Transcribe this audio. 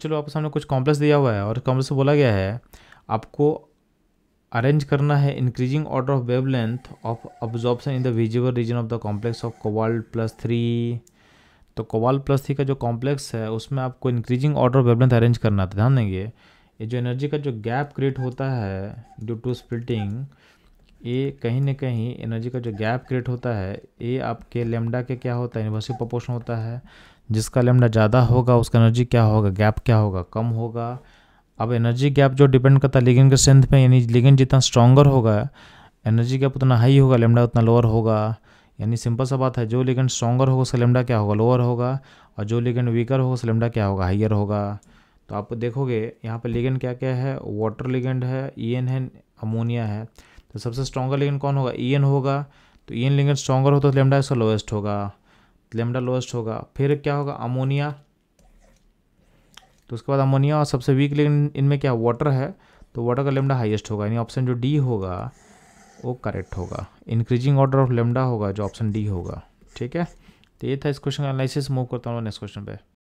चलो आपके सामने कुछ कॉम्प्लेक्स दिया हुआ है और कॉम्प्लेक्स बोला गया है आपको अरेंज करना है increasing order of wavelength of absorption in the visible region of the complex of cobalt plus three तो कोवाल प्लस थ्री का जो कॉम्प्लेक्स है उसमें आपको increasing order of wavelength arrange करना था ध्यान देंगे ये जो एनर्जी का जो गैप क्रिएट होता है ड्यू टू स्प्लिटिंग ये कहीं ना कहीं एनर्जी का जो गैप क्रिएट होता है ये आपके लेमडा के क्या होता है इन्वर्सिव प्रपोर्शन होता है जिसका लेमडा ज़्यादा होगा उसका एनर्जी क्या होगा गैप क्या होगा कम होगा अब एनर्जी गैप जो डिपेंड करता है लिगन के स्ट्रेंथ पे यानी लिगन जितना स्ट्रॉगर होगा एनर्जी गैप उतना हाई होगा लेमडा उतना लोअर होगा यानी सिंपल सा बात है जो लिगन स्ट्रॉगर होगा उसका लेमडा क्या होगा लोअर होगा और जो लिगन वीकर होगा उसका लेमडा क्या होगा हाइयर होगा तो आप देखोगे यहाँ पर लिगन क्या क्या है वाटर लिगेंड है ई है अमोनिया है तो सबसे स्ट्रॉगर लिगेंड कौन होगा ई होगा तो ई लिगेंड स्ट्रॉगर हो तो लेमडा इसका लोएस्ट होगा लेमडा लोएस्ट होगा फिर क्या होगा अमोनिया तो उसके बाद अमोनिया और सबसे वीक लेकिन इनमें क्या वाटर है तो वाटर का लेमडा हाइएस्ट होगा यानी ऑप्शन जो डी होगा वो करेक्ट होगा इंक्रीजिंग ऑर्डर ऑफ लेमडा होगा जो ऑप्शन डी होगा ठीक है तो ये था इस क्वेश्चन का एनालिसिस मूव करता हूँ नेक्स्ट क्वेश्चन पे